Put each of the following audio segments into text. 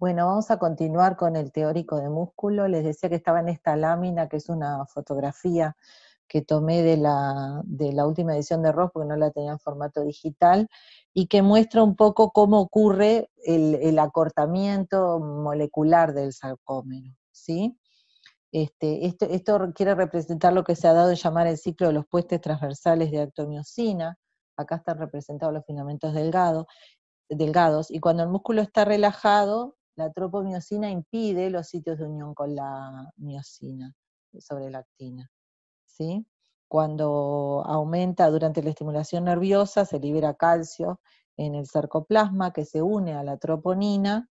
Bueno, vamos a continuar con el teórico de músculo. Les decía que estaba en esta lámina, que es una fotografía que tomé de la, última edición de Ross, porque no la tenía en formato digital, y que muestra un poco cómo ocurre el, acortamiento molecular del sarcómero. ¿sí? Este, esto, quiere representar lo que se ha dado de llamar el ciclo de los puestes transversales de actomiocina. Acá están representados los filamentos delgado, delgados, y cuando el músculo está relajado, la tropomiosina impide los sitios de unión con la miocina eh, sobre la actina. ¿sí? Cuando aumenta durante la estimulación nerviosa, se libera calcio en el sarcoplasma que se une a la troponina,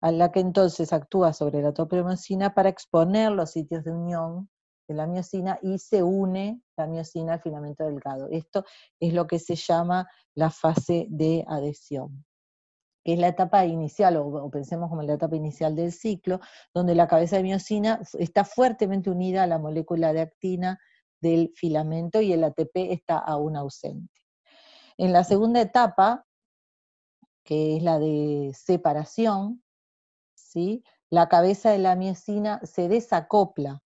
a la que entonces actúa sobre la tropomiosina para exponer los sitios de unión de la miocina y se une la miocina al filamento delgado. Esto es lo que se llama la fase de adhesión que es la etapa inicial, o, pensemos como la etapa inicial del ciclo, donde la cabeza de miocina está fuertemente unida a la molécula de actina del filamento y el ATP está aún ausente. En la segunda etapa, que es la de separación, ¿sí? la cabeza de la miocina se desacopla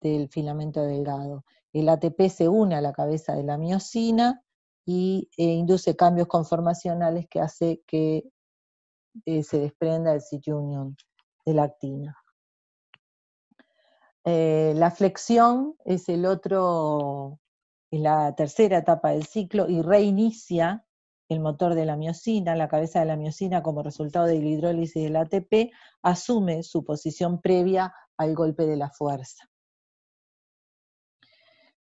del filamento delgado. El ATP se une a la cabeza de la miocina y e induce cambios conformacionales que hace que eh, se desprenda del sitio de unión de la actina. Eh, la flexión es el otro, es la tercera etapa del ciclo y reinicia el motor de la miocina, la cabeza de la miocina como resultado de la hidrólisis del ATP, asume su posición previa al golpe de la fuerza.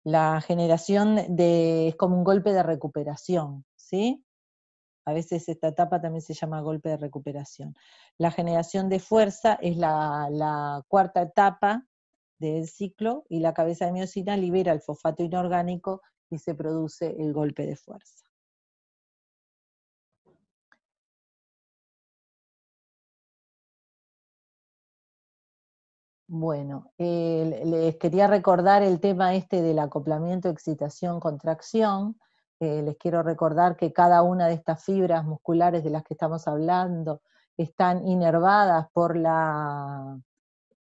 La generación de, es como un golpe de recuperación, ¿sí? A veces esta etapa también se llama golpe de recuperación. La generación de fuerza es la, cuarta etapa del ciclo y la cabeza de miocina libera el fosfato inorgánico y se produce el golpe de fuerza. Bueno, eh, les quería recordar el tema este del acoplamiento, excitación, contracción. Eh, les quiero recordar que cada una de estas fibras musculares de las que estamos hablando están inervadas por, la,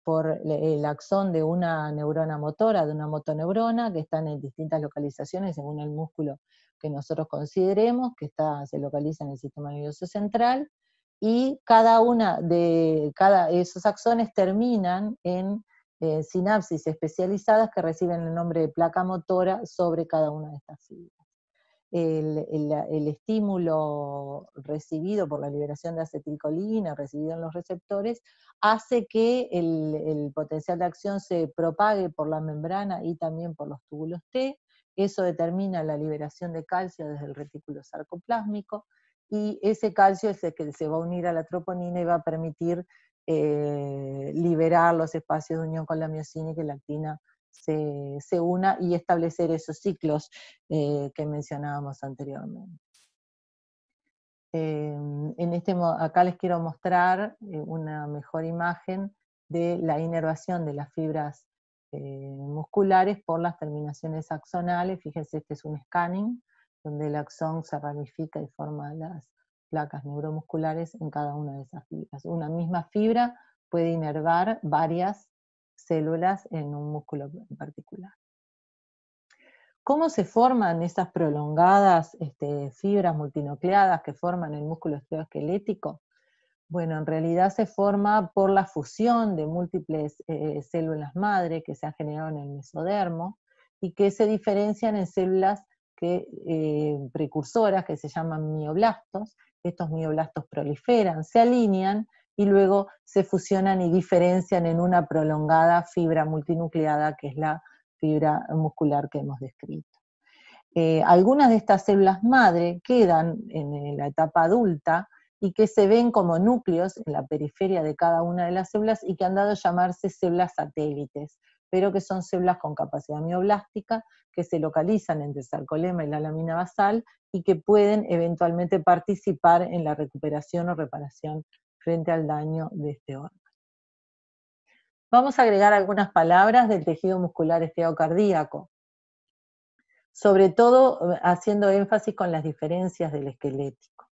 por el axón de una neurona motora, de una motoneurona, que están en distintas localizaciones según el músculo que nosotros consideremos, que está, se localiza en el sistema nervioso central, y cada una de cada, esos axones terminan en eh, sinapsis especializadas que reciben el nombre de placa motora sobre cada una de estas fibras el, estímulo recibido por la liberación de acetilcolina, recibido en los receptores, hace que el, potencial de acción se propague por la membrana y también por los túbulos T. Eso determina la liberación de calcio desde el retículo sarcoplásmico y ese calcio es el que se va a unir a la troponina y va a permitir eh, liberar los espacios de unión con la miocina y que la actina se, una y establecer esos ciclos eh, que mencionábamos anteriormente. Em, en este, acá les quiero mostrar eh, una mejor imagen de la inervación de las fibras eh, musculares por las terminaciones axonales. Fíjense, este es un scanning donde el axón se ramifica y forma las placas neuromusculares en cada una de esas fibras. Una misma fibra puede inervar varias células en un músculo en particular. ¿Cómo se forman estas prolongadas este, fibras multinucleadas que forman el músculo esquelético? Bueno, en realidad se forma por la fusión de múltiples eh, células madre que se han generado en el mesodermo y que se diferencian en células eh, precursoras que se llaman mioblastos. Estos mioblastos proliferan, se alinean y luego se fusionan y diferencian en una prolongada fibra multinucleada que es la fibra muscular que hemos descrito. Eh, algunas de estas células madre quedan en la etapa adulta y que se ven como núcleos en la periferia de cada una de las células y que han dado a llamarse células satélites, pero que son células con capacidad mioblástica que se localizan entre el sarcolema y la lámina basal y que pueden eventualmente participar en la recuperación o reparación frente al daño de este órgano. Vamos a agregar algunas palabras del tejido muscular cardíaco, sobre todo eh, haciendo énfasis con las diferencias del esquelético.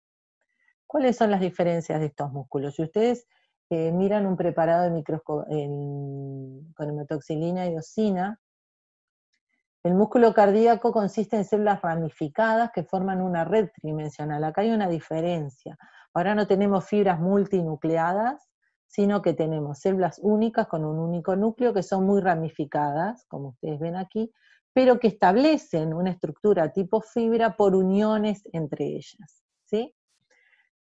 ¿Cuáles son las diferencias de estos músculos? Si ustedes eh, miran un preparado de con hematoxilina y osina, el músculo cardíaco consiste en células ramificadas que forman una red tridimensional. Acá hay una diferencia. Ahora no tenemos fibras multinucleadas, sino que tenemos células únicas con un único núcleo que son muy ramificadas, como ustedes ven aquí, pero que establecen una estructura tipo fibra por uniones entre ellas. ¿sí?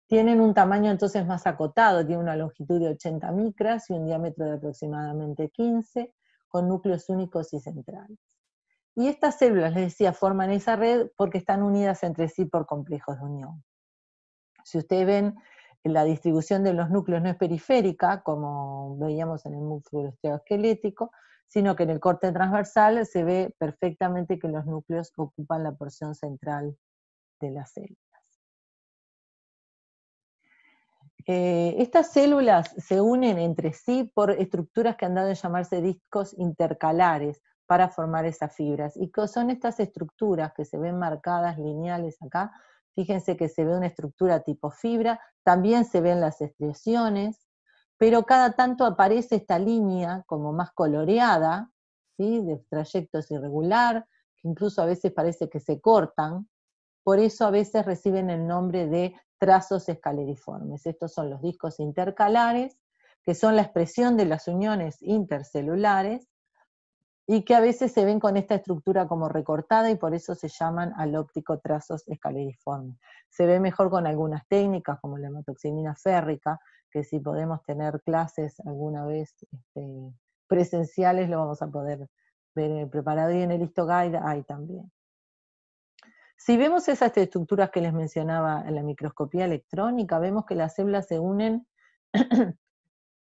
Tienen un tamaño entonces más acotado, tiene una longitud de 80 micras y un diámetro de aproximadamente 15, con núcleos únicos y centrales. Y estas células, les decía, forman esa red porque están unidas entre sí por complejos de unión. Si ustedes ven, eh, la distribución de los núcleos no es periférica, como veíamos en el músculo osteoesquelético, sino que en el corte transversal se ve perfectamente que los núcleos ocupan la porción central de las células. Eh, estas células se unen entre sí por estructuras que han dado en llamarse discos intercalares para formar esas fibras. ¿Y son estas estructuras que se ven marcadas lineales acá? Fíjense que se ve una estructura tipo fibra, también se ven las estriaciones, pero cada tanto aparece esta línea como más coloreada, de trayectos irregular, que incluso a veces parece que se cortan, por eso a veces reciben el nombre de trazos escaleriformes. Estos son los discos intercalares, que son la expresión de las uniones intercelulares y que a veces se ven con esta estructura como recortada y por eso se llaman al óptico trazos escaleriformes. Se ve mejor con algunas técnicas como la hematoxemina férrica, que si podemos tener clases alguna vez este, presenciales lo vamos a poder ver preparado y en el histoguide hay también. Si vemos esas estructuras que les mencionaba en la microscopía electrónica, vemos que las células se unen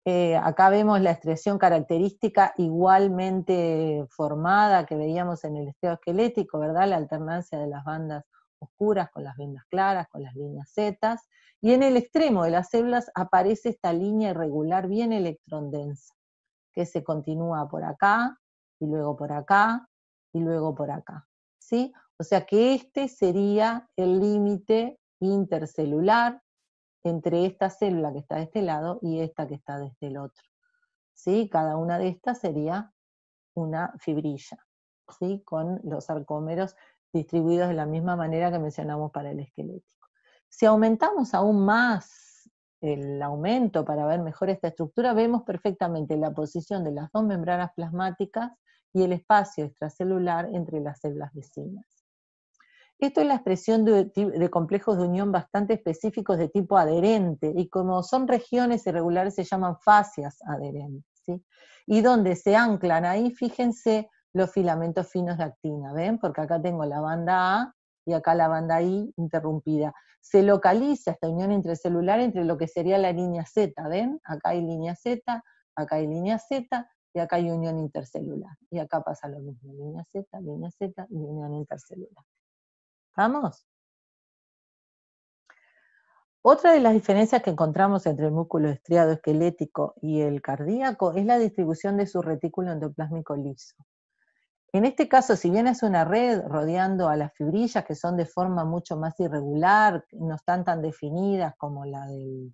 Eh, acá vemos la estriación característica igualmente formada que veíamos en el estreo esquelético, ¿verdad? La alternancia de las bandas oscuras con las vendas claras, con las líneas zetas. Y en el extremo de las células aparece esta línea irregular bien electrondensa, que se continúa por acá, y luego por acá, y luego por acá. ¿sí? O sea que este sería el límite intercelular entre esta célula que está de este lado y esta que está desde el este otro. ¿Sí? Cada una de estas sería una fibrilla, ¿sí? con los sarcómeros distribuidos de la misma manera que mencionamos para el esquelético. Si aumentamos aún más el aumento para ver mejor esta estructura, vemos perfectamente la posición de las dos membranas plasmáticas y el espacio extracelular entre las células vecinas. Esto es la expresión de, complejos de unión bastante específicos de tipo adherente, y como son regiones irregulares se llaman fascias adherentes, y donde se anclan ahí, fíjense, los filamentos finos de actina, ¿ven? Porque acá tengo la banda A y acá la banda I interrumpida. Se localiza esta unión intercelular entre lo que sería la línea Z, ¿ven? Acá hay línea Z, acá hay línea Z, y acá hay unión intercelular. Y acá pasa lo mismo, línea Z, línea Z y unión intercelular. ¿Vamos? Otra de las diferencias que encontramos entre el músculo estriado esquelético y el cardíaco es la distribución de su retículo endoplásmico liso. En este caso, si bien es una red rodeando a las fibrillas que son de forma mucho más irregular, no están tan definidas como la del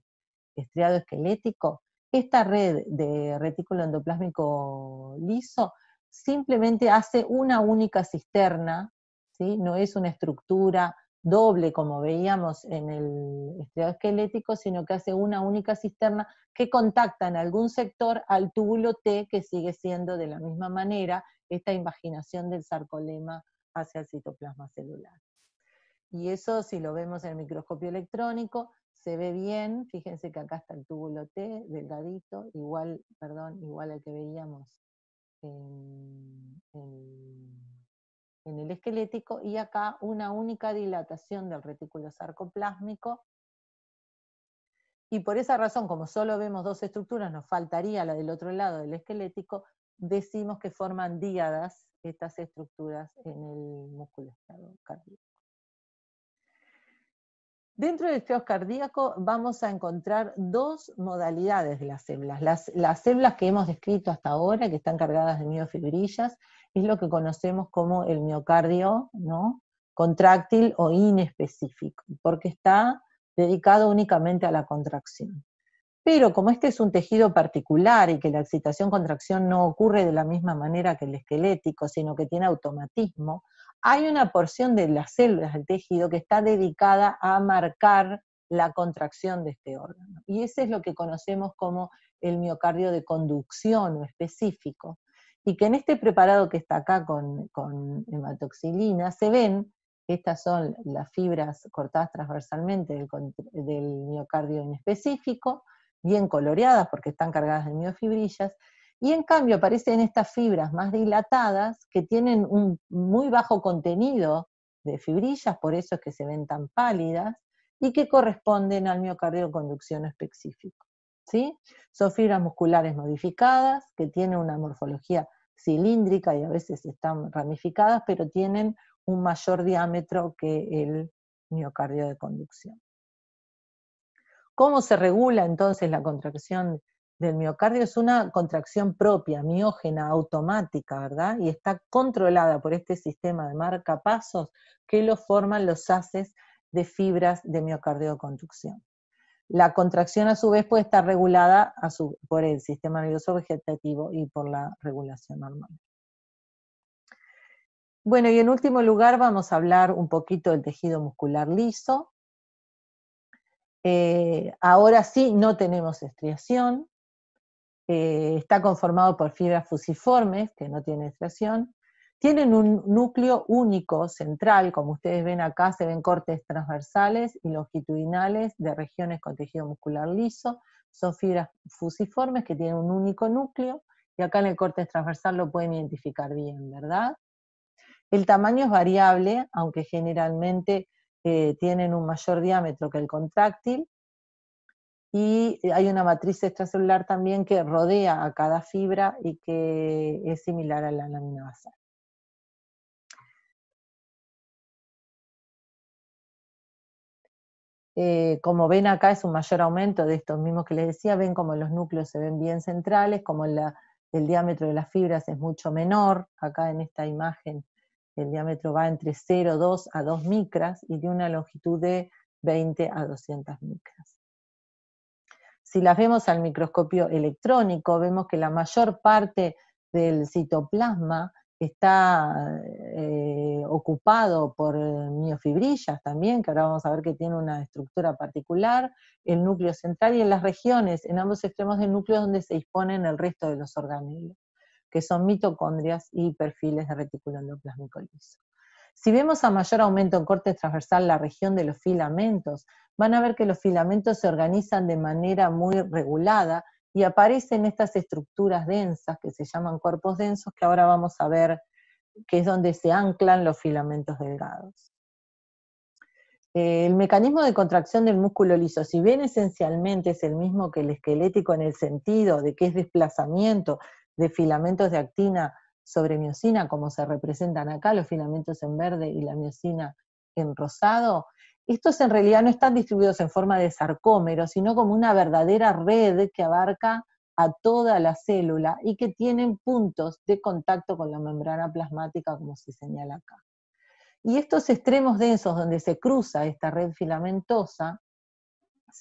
estriado esquelético, esta red de retículo endoplásmico liso simplemente hace una única cisterna no es una estructura doble, como veíamos en el estriado esquelético, sino que hace una única cisterna que contacta en algún sector al túbulo T, que sigue siendo de la misma manera esta imaginación del sarcolema hacia el citoplasma celular. Y eso, si lo vemos en el microscopio electrónico, se ve bien, fíjense que acá está el túbulo T, delgadito, igual, perdón, igual al que veíamos en, en en el esquelético y acá una única dilatación del retículo sarcoplásmico. Y por esa razón, como solo vemos dos estructuras, nos faltaría la del otro lado del esquelético, decimos que forman díadas estas estructuras en el músculo cardíaco. Dentro del tejido cardíaco vamos a encontrar dos modalidades de las células. Las, células que hemos descrito hasta ahora, que están cargadas de miofibrillas, es lo que conocemos como el miocardio ¿no? contráctil o inespecífico, porque está dedicado únicamente a la contracción. Pero como este es un tejido particular y que la excitación-contracción no ocurre de la misma manera que el esquelético, sino que tiene automatismo, hay una porción de las células del tejido que está dedicada a marcar la contracción de este órgano. Y ese es lo que conocemos como el miocardio de conducción o específico. Y que en este preparado que está acá con, hematoxilina se ven, estas son las fibras cortadas transversalmente del, del miocardio en específico, bien coloreadas porque están cargadas de miofibrillas, y en cambio aparecen estas fibras más dilatadas que tienen un muy bajo contenido de fibrillas, por eso es que se ven tan pálidas, y que corresponden al miocardio conducción específico. ¿sí? Son fibras musculares modificadas que tienen una morfología cilíndrica y a veces están ramificadas, pero tienen un mayor diámetro que el miocardio de conducción. ¿Cómo se regula entonces la contracción del miocardio es una contracción propia, miógena, automática, ¿verdad? Y está controlada por este sistema de marcapasos que lo forman los haces de fibras de miocardioconducción. La contracción a su vez puede estar regulada por el sistema nervioso vegetativo y por la regulación normal. Bueno, y en último lugar vamos a hablar un poquito del tejido muscular liso. Eh, ahora sí no tenemos estriación, eh, está conformado por fibras fusiformes, que no tienen extracción. tienen un núcleo único central, como ustedes ven acá, se ven cortes transversales y longitudinales de regiones con tejido muscular liso, son fibras fusiformes que tienen un único núcleo, y acá en el corte transversal lo pueden identificar bien, ¿verdad? El tamaño es variable, aunque generalmente eh, tienen un mayor diámetro que el contráctil, y hay una matriz extracelular también que rodea a cada fibra y que es similar a la lámina basal. Eh, como ven acá es un mayor aumento de estos mismos que les decía, ven como los núcleos se ven bien centrales, como el diámetro de las fibras es mucho menor, acá en esta imagen el diámetro va entre 0,2 a 2 micras y de una longitud de 20 a 200 micras. Si las vemos al microscopio electrónico, vemos que la mayor parte del citoplasma está eh, ocupado por eh, miofibrillas también, que ahora vamos a ver que tiene una estructura particular, el núcleo central y en las regiones, en ambos extremos del núcleo donde se disponen el resto de los organelos, que son mitocondrias y perfiles de retículo endoplasmático. liso. Si vemos a mayor aumento en corte transversal la región de los filamentos, van a ver que los filamentos se organizan de manera muy regulada y aparecen estas estructuras densas que se llaman cuerpos densos, que ahora vamos a ver que es donde se anclan los filamentos delgados. El mecanismo de contracción del músculo liso, si bien esencialmente es el mismo que el esquelético en el sentido de que es desplazamiento de filamentos de actina sobre miocina, como se representan acá los filamentos en verde y la miocina en rosado, estos en realidad no están distribuidos en forma de sarcómero, sino como una verdadera red que abarca a toda la célula y que tienen puntos de contacto con la membrana plasmática, como se señala acá. Y estos extremos densos donde se cruza esta red filamentosa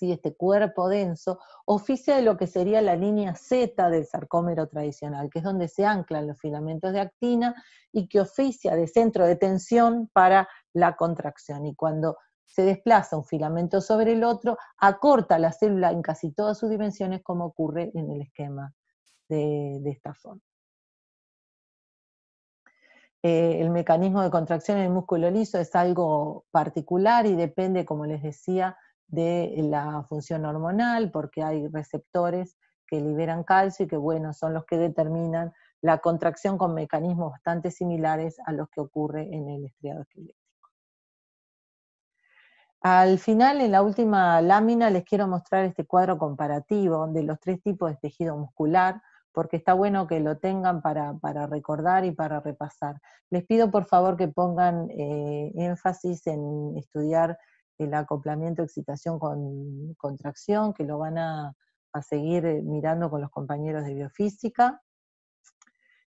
este cuerpo denso, oficia de lo que sería la línea Z del sarcómero tradicional, que es donde se anclan los filamentos de actina y que oficia de centro de tensión para la contracción. Y cuando se desplaza un filamento sobre el otro, acorta la célula en casi todas sus dimensiones, como ocurre en el esquema de, esta forma. Eh, el mecanismo de contracción en el músculo liso es algo particular y depende, como les decía, de la función hormonal, porque hay receptores que liberan calcio y que, bueno, son los que determinan la contracción con mecanismos bastante similares a los que ocurre en el estriado esquelético. Al final, en la última lámina, les quiero mostrar este cuadro comparativo de los tres tipos de tejido muscular, porque está bueno que lo tengan para, recordar y para repasar. Les pido por favor que pongan eh, énfasis en estudiar el acoplamiento excitación con contracción, que lo van a, seguir eh, mirando con los compañeros de biofísica.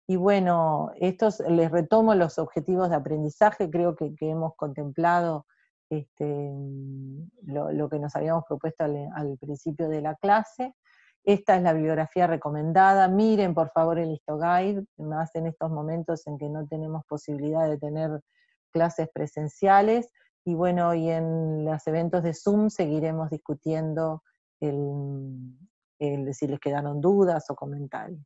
Y bueno, estos les retomo los objetivos de aprendizaje, creo que, hemos contemplado este, lo, que nos habíamos propuesto al, principio de la clase. Esta es la bibliografía recomendada. Miren por favor el histoguide, más en estos momentos en que no tenemos posibilidad de tener clases presenciales. Y bueno, y en los eventos de Zoom seguiremos discutiendo el, el, si les quedaron dudas o comentarios.